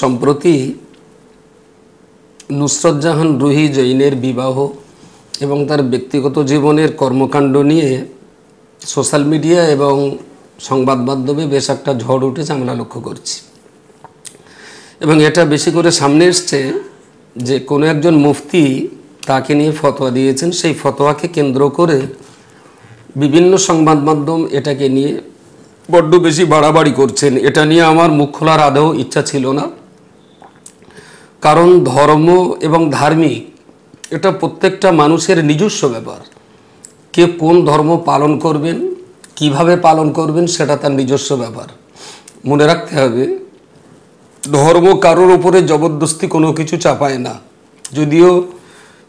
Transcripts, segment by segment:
সম্প্রতি নুসরত জাহান রুহি জৈনের বিবাহ এবং তার ব্যক্তিগত জীবনের কর্মকাণ্ড নিয়ে সোশ্যাল মিডিয়া এবং সংবাদ মাধ্যমে বেশ একটা ঝড় উঠেছে আমরা লক্ষ্য করছি এবং এটা বেশি করে সামনে এসছে যে কোনো একজন মুফতি তাকে নিয়ে ফতোয়া দিয়েছেন সেই ফতোয়াকে কেন্দ্র করে বিভিন্ন সংবাদ মাধ্যম এটাকে নিয়ে বড্ড বেশি বাড়াবাড়ি করছেন এটা নিয়ে আমার মুখ খোলার আদৌ ইচ্ছা ছিল না কারণ ধর্ম এবং ধার্মিক এটা প্রত্যেকটা মানুষের নিজস্ব ব্যাপার কে কোন ধর্ম পালন করবেন কিভাবে পালন করবেন সেটা তার নিজস্ব ব্যাপার মনে রাখতে হবে ধর্ম কারোর ওপরে জবরদস্তি কোনো কিছু চাপায় না যদিও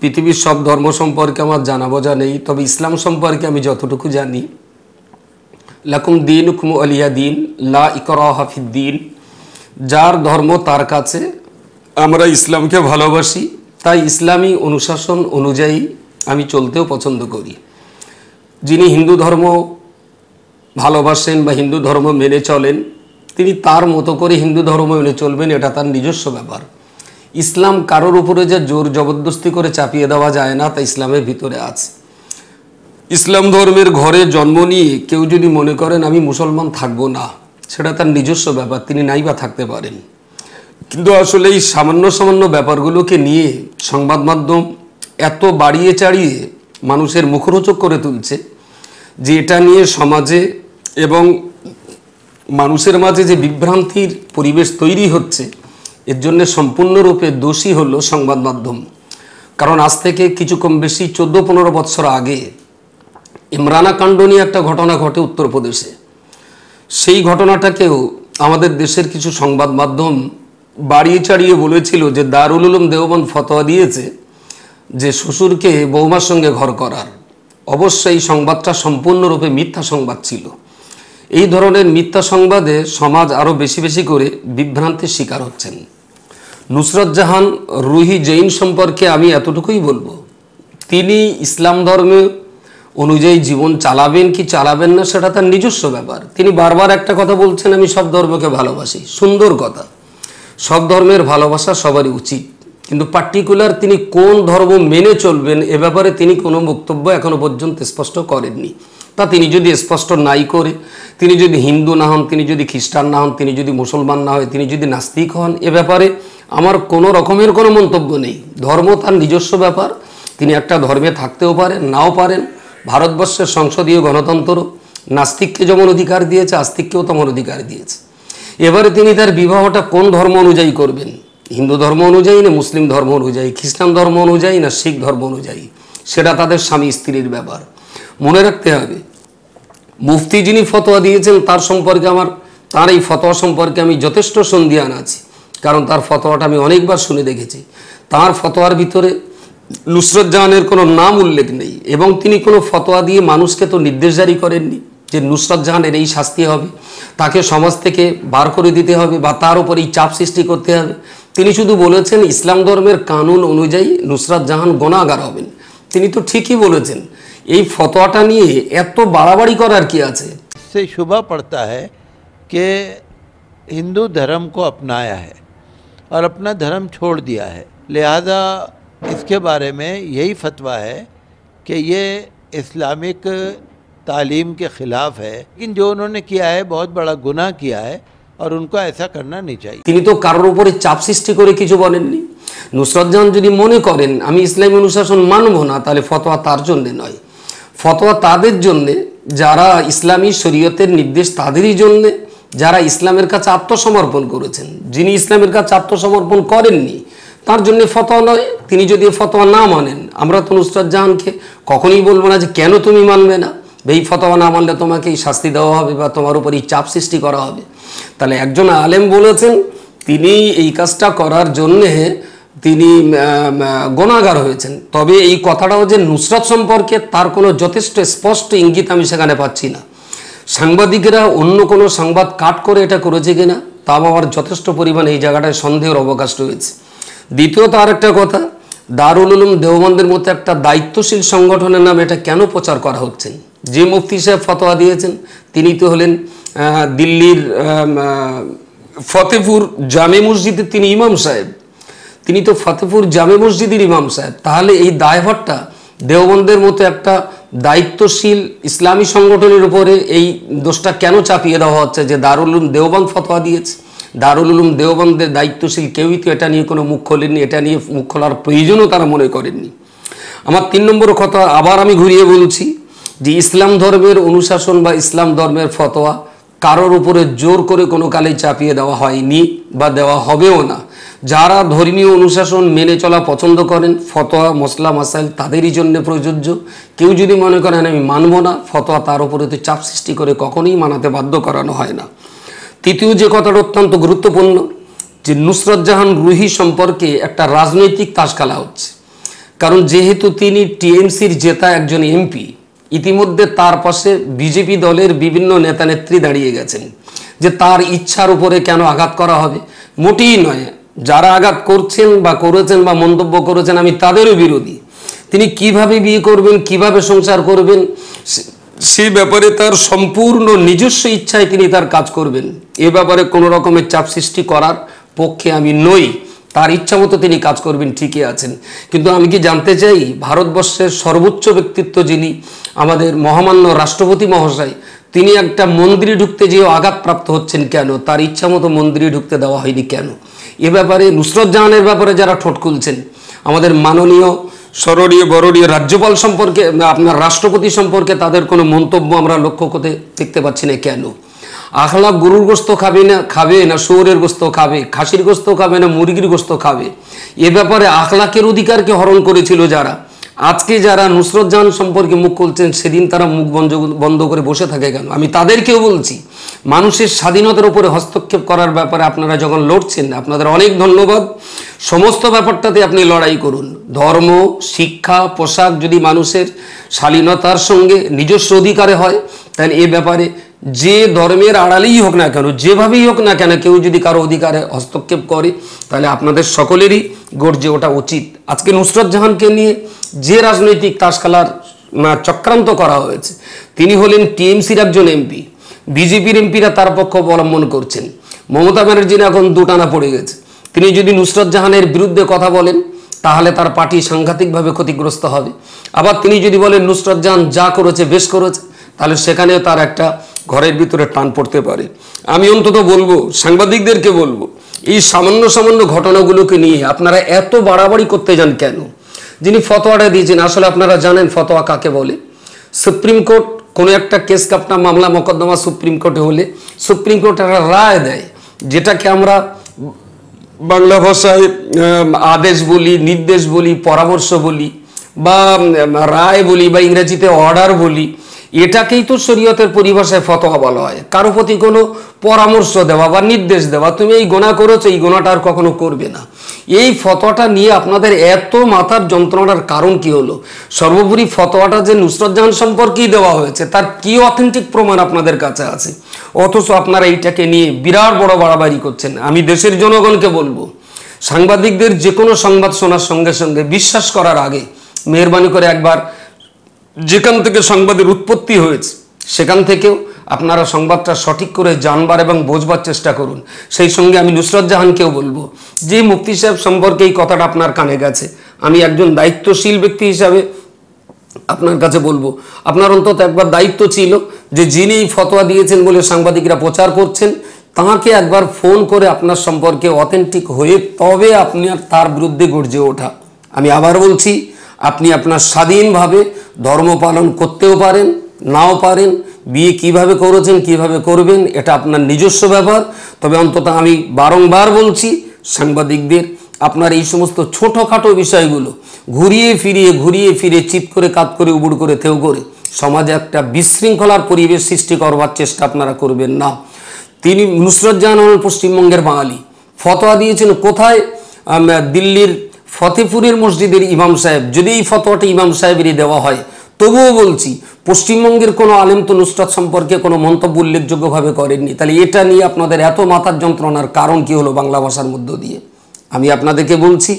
পৃথিবীর সব ধর্ম সম্পর্কে আমার জানা বোঝা নেই তবে ইসলাম সম্পর্কে আমি যতটুকু জানি লাকুম দিন হুকুম আলিয়া দিন লা ইকর হাফিদ্দিন যার ধর্ম তার কাছে আমরা ইসলামকে ভালোবাসি তাই ইসলামী অনুশাসন অনুযায়ী আমি চলতেও পছন্দ করি যিনি হিন্দু ধর্ম ভালোবাসেন বা হিন্দু ধর্ম মেনে চলেন তিনি তার মতো করে হিন্দু ধর্ম মেনে চলবেন এটা তার নিজস্ব ব্যাপার ইসলাম কারোর উপরে যে জোর জবরদস্তি করে চাপিয়ে দেওয়া যায় না তা ইসলামের ভিতরে আছে ইসলাম ধর্মের ঘরে জন্ম নিয়ে কেউ যদি মনে করেন আমি মুসলমান থাকব না সেটা তার নিজস্ব ব্যাপার তিনি নাই বা থাকতে পারেন কিন্তু আসলে এই সামান্য সামান্য ব্যাপারগুলোকে নিয়ে সংবাদ মাধ্যম এত বাড়িয়ে চাড়িয়ে মানুষের মুখরোচক করে তুলছে যে এটা নিয়ে সমাজে এবং মানুষের মাঝে যে বিভ্রান্তির পরিবেশ তৈরি হচ্ছে এর জন্য সম্পূর্ণরূপে দোষী হল সংবাদ মাধ্যম কারণ আজ থেকে কিছু কম বেশি চোদ্দো পনেরো বৎসর আগে ইমরানা কাণ্ড নিয়ে একটা ঘটনা ঘটে উত্তরপ্রদেশে সেই ঘটনাটাকেও আমাদের দেশের কিছু সংবাদ মাধ্যম বাড়িয়ে চাড়িয়ে বলেছিল যে দারুল উলুম দেওবন ফতোয়া দিয়েছে যে শ্বশুরকে বৌমার সঙ্গে ঘর করার অবশ্যই সংবাদটা সম্পূর্ণরূপে মিথ্যা সংবাদ ছিল এই ধরনের মিথ্যা সংবাদে সমাজ আরও বেশি বেশি করে বিভ্রান্তির শিকার হচ্ছেন নুসরত জাহান রুহি জৈন সম্পর্কে আমি এতটুকুই বলবো তিনি ইসলাম ধর্মে অনুযায়ী জীবন চালাবেন কি চালাবেন না সেটা তার নিজস্ব ব্যাপার তিনি বারবার একটা কথা বলছেন আমি সব ধর্মকে ভালোবাসি সুন্দর কথা সব ধর্মের ভালোবাসা সবারই উচিত কিন্তু পার্টিকুলার তিনি কোন ধর্ম মেনে চলবেন এ ব্যাপারে তিনি কোনো বক্তব্য এখনও পর্যন্ত স্পষ্ট করেননি তা তিনি যদি স্পষ্ট নাই করে তিনি যদি হিন্দু না হন তিনি যদি খ্রিস্টান না হন তিনি যদি মুসলমান না হয় তিনি যদি নাস্তিক হন এ ব্যাপারে আমার কোনো রকমের কোনো মন্তব্য নেই ধর্ম তার নিজস্ব ব্যাপার তিনি একটা ধর্মে থাকতেও পারেন নাও পারেন ভারতবর্ষের সংসদীয় গণতন্ত্র নাস্তিককে যেমন অধিকার দিয়েছে আস্তিককেও তেমন অধিকার দিয়েছে এবারে তিনি তার বিবাহটা কোন ধর্ম অনুযায়ী করবেন হিন্দু ধর্ম অনুযায়ী না মুসলিম ধর্ম অনুযায়ী খ্রিস্টান ধর্ম অনুযায়ী না শিখ ধর্ম অনুযায়ী সেটা তাদের স্বামী স্ত্রীর ব্যাপার মনে রাখতে হবে মুফতি যিনি ফতোয়া দিয়েছেন তার সম্পর্কে আমার তার এই ফতোয়া সম্পর্কে আমি যথেষ্ট সন্ধিয়ান আছি কারণ তার ফতোয়াটা আমি অনেকবার শুনে দেখেছি তার ফতোয়ার ভিতরে নুসরত জাহানের কোনো নাম উল্লেখ নেই এবং তিনি কোনো ফতোয়া দিয়ে মানুষকে তো নির্দেশ জারি করেননি যে নুসরত জাহানের এই শাস্তি হবে তাকে সমাজ থেকে বার করে দিতে হবে বা তার উপর এই চাপ সৃষ্টি করতে হবে তিনি শুধু বলেছেন ইসলাম ধর্মের কানুন অনুযায়ী নুসরাত জাহান গণাগার হবেন তিনি তো ঠিকই বলেছেন এই ফতোয়াটা নিয়ে এত বাড়াবাড়ি করার কি আছে সেই শুভা পড়তা হ্যাঁ কে হিন্দু ধর্ম কো अपनाया হ্যাঁ और अपना धर्म छोड़ दिया है लिहाजा इसके बारे में यही फतवा है कि ये इस्लामिक तालीम के ख़िलाफ़ है लेकिन जो उन्होंने किया है बहुत बड़ा गुना किया है और उनको ऐसा करना नहीं चाहिए तो कारो पर चाप सृष्टि कर करें नुसरत जान जी मन करें इसलमी अनुशासन मानब ना तो फतवा तार नय फतवा तरज जरा इसलमी शरियतर निर्देश तरह ही যারা ইসলামের কাছে আত্মসমর্পণ করেছেন যিনি ইসলামের কাছে আত্মসমর্পণ করেননি তার জন্য ফতোয়া নয় তিনি যদি ফতোয়া না মানেন আমরা তো নুসরাত জাহানকে কখনই বলবো না যে কেন তুমি মানবে না এই ফতোয়া না মানলে তোমাকে এই শাস্তি দেওয়া হবে বা তোমার উপর এই চাপ সৃষ্টি করা হবে তাহলে একজন আলেম বলেছেন তিনি এই কাজটা করার জন্যে তিনি গোনাগার হয়েছেন তবে এই কথাটাও যে নুসরাত সম্পর্কে তার কোনো যথেষ্ট স্পষ্ট ইঙ্গিত আমি সেখানে পাচ্ছি না সাংবাদিকেরা অন্য কোনো সংবাদ কাট করে এটা করেছে কিনা তা আমার যথেষ্ট পরিমাণে এই জায়গাটায় সন্দেহের অবকাশ রয়েছে দ্বিতীয়ত আর একটা কথা দারুল উলুম দেওবন্দের মতো একটা দায়িত্বশীল সংগঠনের নামে এটা কেন প্রচার করা হচ্ছে যে মুফতি সাহেব ফতোয়া দিয়েছেন তিনি তো হলেন দিল্লির ফতেপুর জামে মসজিদের তিনি ইমাম সাহেব তিনি তো ফতেপুর জামে মসজিদের ইমাম সাহেব তাহলে এই দায়ভারটা দেওবন্দের মতো একটা দায়িত্বশীল ইসলামী সংগঠনের উপরে এই দোষটা কেন চাপিয়ে দেওয়া হচ্ছে যে দারুল উলুম দেওবন্দ ফতোয়া দিয়েছে দারুল উলুম দেওবন্দের দায়িত্বশীল কেউই তো এটা নিয়ে কোনো মুখ খোলেননি এটা নিয়ে মুখ খোলার প্রয়োজনও তারা মনে করেননি আমার তিন নম্বর কথা আবার আমি ঘুরিয়ে বলছি যে ইসলাম ধর্মের অনুশাসন বা ইসলাম ধর্মের ফতোয়া কারোর উপরে জোর করে কোনো কালে চাপিয়ে দেওয়া হয়নি বা দেওয়া হবেও না যারা ধর্মীয় অনুশাসন মেনে চলা পছন্দ করেন ফতোয়া মশলা মাসাইল তাদেরই জন্য প্রযোজ্য কেউ যদি মনে করেন আমি মানব না ফতোয়া তার উপরে তো চাপ সৃষ্টি করে কখনোই মানাতে বাধ্য করানো হয় না তৃতীয় যে কথাটা অত্যন্ত গুরুত্বপূর্ণ যে নুসরত জাহান রুহি সম্পর্কে একটা রাজনৈতিক তাস খেলা হচ্ছে কারণ যেহেতু তিনি টিএমসির জেতা একজন এমপি ইতিমধ্যে তার পাশে বিজেপি দলের বিভিন্ন নেতা নেত্রী দাঁড়িয়ে গেছেন যে তার ইচ্ছার উপরে কেন আঘাত করা হবে মোটেই নয় যারা আঘাত করছেন বা করেছেন বা মন্তব্য করেছেন আমি তাদেরও বিরোধী তিনি কিভাবে বিয়ে করবেন কিভাবে সংসার করবেন সে ব্যাপারে তার সম্পূর্ণ নিজস্ব ইচ্ছায় তিনি তার কাজ করবেন এ ব্যাপারে কোনো রকমের চাপ সৃষ্টি করার পক্ষে আমি নই তার ইচ্ছামতো তিনি কাজ করবেন ঠিকই আছেন কিন্তু আমি কি জানতে চাই ভারতবর্ষের সর্বোচ্চ ব্যক্তিত্ব যিনি আমাদের মহামান্য রাষ্ট্রপতি মহাশয় তিনি একটা মন্দিরে ঢুকতে যেয়েও আঘাতপ্রাপ্ত হচ্ছেন কেন তার ইচ্ছামতো মন্দিরে ঢুকতে দেওয়া হয়নি কেন এ ব্যাপারে নুসরত জাহানের ব্যাপারে যারা ঠোঁট খুলছেন আমাদের মাননীয় স্মরণীয় বরণীয় রাজ্যপাল সম্পর্কে আপনার রাষ্ট্রপতি সম্পর্কে তাদের কোনো মন্তব্য আমরা লক্ষ্য করতে দেখতে পাচ্ছি না কেন আখলা গরুর গোস্ত খাবে না খাবে না শৌরের গোস্ত খাবে খাসির গোস্ত খাবে না মুরগির গোস্ত খাবে এ ব্যাপারে আখলাকের অধিকারকে হরণ করেছিল যারা আজকে যারা নুসরত জাহান সম্পর্কে মুখ খুলছেন সেদিন তারা মুখ বন্ধ বন্ধ করে বসে থাকে কেন আমি তাদেরকেও বলছি মানুষের স্বাধীনতার উপরে হস্তক্ষেপ করার ব্যাপারে আপনারা যখন লড়ছেন আপনাদের অনেক ধন্যবাদ সমস্ত ব্যাপারটাতে আপনি লড়াই করুন ধর্ম শিক্ষা পোশাক যদি মানুষের স্বাধীনতার সঙ্গে নিজস্ব অধিকারে হয় তাহলে এ ব্যাপারে যে ধর্মের আড়ালেই হোক না কেন যেভাবেই হোক না কেন কেউ যদি কারো অধিকারে হস্তক্ষেপ করে তাহলে আপনাদের সকলেরই গর্জে ওটা উচিত আজকে নুসরত জাহানকে নিয়ে যে রাজনৈতিক তাসকালার চক্রান্ত করা হয়েছে তিনি হলেন টিএমসির একজন এমপি বিজেপির এমপিরা তার পক্ষ অবলম্বন করছেন মমতা ব্যানার্জির এখন দুটানা পড়ে গেছে তিনি যদি নুসরত জাহানের বিরুদ্ধে কথা বলেন তাহলে তার পার্টি সাংঘাতিকভাবে ক্ষতিগ্রস্ত হবে আবার তিনি যদি বলেন নুসরত জাহান যা করেছে বেশ করেছে তাহলে সেখানেও তার একটা ঘরের ভিতরে টান পড়তে পারে আমি অন্তত বলবো সাংবাদিকদেরকে বলবো এই সামান্য সামান্য ঘটনাগুলোকে নিয়ে আপনারা এত বাড়াবাড়ি করতে যান কেন যিনি ফতোয়াটা দিয়েছেন আসলে আপনারা জানেন ফতোয়া কাকে বলে সুপ্রিম কোর্ট কোনো একটা কেস কাপটা মামলা মোকদ্দমা সুপ্রিম কোর্টে হলে সুপ্রিম কোর্ট একটা রায় দেয় যেটাকে আমরা বাংলা ভাষায় আদেশ বলি নির্দেশ বলি পরামর্শ বলি বা রায় বলি বা ইংরেজিতে অর্ডার বলি এটাকেই তো শরীয়তের পরিভাষায় ফতোয়া বলা হয় কারো প্রতি কোনো পরামর্শ দেওয়া বা নির্দেশ দেওয়া তুমি এই গোনা করেছো এই গোনাটা আর কখনো করবে না এই ফতোয়াটা নিয়ে আপনাদের এত মাথার যন্ত্রণার কারণ কি হলো সর্বোপরি ফতোয়াটা যে নুসরত জাহান সম্পর্কেই দেওয়া হয়েছে তার কি অথেন্টিক প্রমাণ আপনাদের কাছে আছে অথচ আপনারা এইটাকে নিয়ে বিরাট বড় বাড়াবাড়ি করছেন আমি দেশের জনগণকে বলবো সাংবাদিকদের যে কোনো সংবাদ শোনার সঙ্গে সঙ্গে বিশ্বাস করার আগে মেহরবানি করে একবার যেখান থেকে সংবাদের উৎপত্তি হয়েছে সেখান থেকেও আপনারা সংবাদটা সঠিক করে জানবার এবং বোঝবার চেষ্টা করুন সেই সঙ্গে আমি নুসরত জাহানকেও বলবো যে মুফতি সাহেব সম্পর্কে এই কথাটা আপনার কানে গেছে আমি একজন দায়িত্বশীল ব্যক্তি হিসাবে আপনার কাছে বলবো আপনার অন্তত একবার দায়িত্ব ছিল যে যিনি এই ফতোয়া দিয়েছেন বলে সাংবাদিকরা প্রচার করছেন তাঁকে একবার ফোন করে আপনার সম্পর্কে অথেন্টিক হয়ে তবে আপনি আর তার বিরুদ্ধে গর্জে ওঠা আমি আবার বলছি আপনি আপনার স্বাধীনভাবে ধর্ম পালন করতেও পারেন নাও পারেন বিয়ে কিভাবে করেছেন কিভাবে করবেন এটা আপনার নিজস্ব ব্যাপার তবে অন্তত আমি বারংবার বলছি সাংবাদিকদের আপনার এই সমস্ত ছোটোখাটো বিষয়গুলো ঘুরিয়ে ফিরিয়ে ঘুরিয়ে ফিরে চিপ করে কাত করে উবুড় করে থেউ করে সমাজে একটা বিশৃঙ্খলার পরিবেশ সৃষ্টি করবার চেষ্টা আপনারা করবেন না তিনি নুসরত জাহান পশ্চিমবঙ্গের বাঙালি ফতোয়া দিয়েছেন কোথায় দিল্লির ফতেপুরের মসজিদের ইমাম সাহেব যদি এই ফতোয়াটা ইমাম সাহেবেরই দেওয়া হয় তবুও বলছি পশ্চিমবঙ্গের কোনো আলেম তো নুসরাত সম্পর্কে কোনো মন্তব্য উল্লেখযোগ্যভাবে করেননি তাহলে এটা নিয়ে আপনাদের এত মাথার যন্ত্রণার কারণ কি হলো বাংলা ভাষার মধ্য দিয়ে আমি আপনাদেরকে বলছি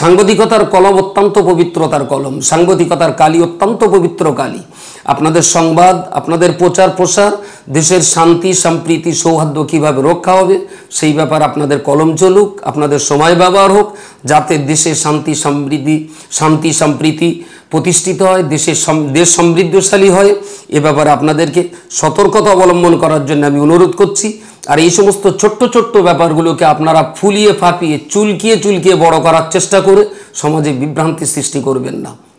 সাংবাদিকতার কলম অত্যন্ত পবিত্রতার কলম সাংবাদিকতার কালী অত্যন্ত পবিত্র কালি আপনাদের সংবাদ আপনাদের প্রচার প্রসার দেশের শান্তি সম্প্রীতি সৌহার্দ্য কীভাবে রক্ষা হবে সেই ব্যাপার আপনাদের কলম চলুক আপনাদের সময় ব্যবহার হোক যাতে দেশে শান্তি সমৃদ্ধি শান্তি সম্প্রীতি প্রতিষ্ঠিত হয় দেশের দেশ সমৃদ্ধশালী হয় এ ব্যাপারে আপনাদেরকে সতর্কতা অবলম্বন করার জন্য আমি অনুরোধ করছি আর এই সমস্ত ছোট্ট ছোট্ট ব্যাপারগুলোকে আপনারা ফুলিয়ে ফাঁপিয়ে চুলকিয়ে চুলকিয়ে বড় করার চেষ্টা করে সমাজে বিভ্রান্তি সৃষ্টি করবেন না